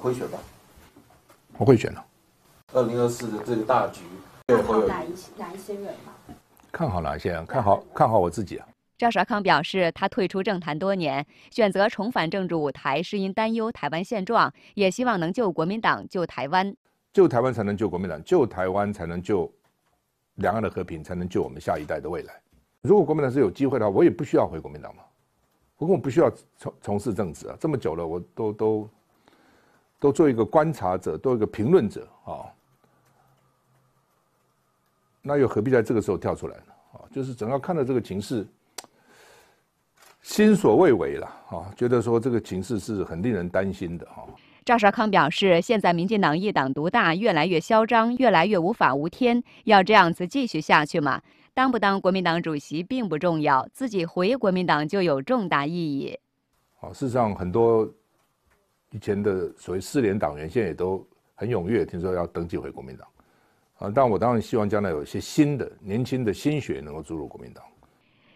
会选吧，我会选的。二零二四的这个大局，哪一哪一些人看好哪一些人？看好看好我自己啊！赵少康表示，他退出政坛多年，选择重返政治舞台是因担忧台湾现状，也希望能救国民党、救台湾。救台湾才能救国民党，救台湾才能救两岸的和平，才能救我们下一代的未来。如果国民党是有机会的话，我也不需要回国民党嘛。不过我不需要从从事政治啊，这么久了我都都。都做一个观察者，做一个评论者啊，那又何必在这个时候跳出来呢？啊，就是整个看到这个情势，心所畏惧了啊，觉得说这个情势是很令人担心的啊。赵少康表示，现在民进党一党独大，越来越嚣张，越来越无法无天，要这样子继续下去吗？当不当国民党主席并不重要，自己回国民党就有重大意义。好，事实上很多。以前的所谓四联党员，现在也都很踊跃，听说要登记回国民党。啊，但我当然希望将来有一些新的年轻的心血能够注入国民党。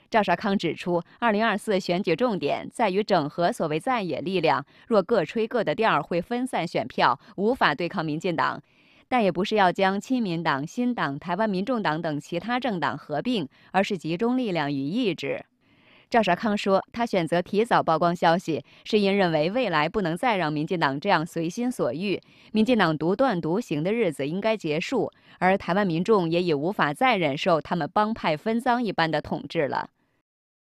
赵少康指出，二零二四选举重点在于整合所谓在野力量，若各吹各的调，会分散选票，无法对抗民进党。但也不是要将亲民党、新党、台湾民众党等其他政党合并，而是集中力量与意志。赵少康说，他选择提早曝光消息，是因认为未来不能再让民进党这样随心所欲，民进党独断独行的日子应该结束，而台湾民众也已无法再忍受他们帮派分赃一般的统治了。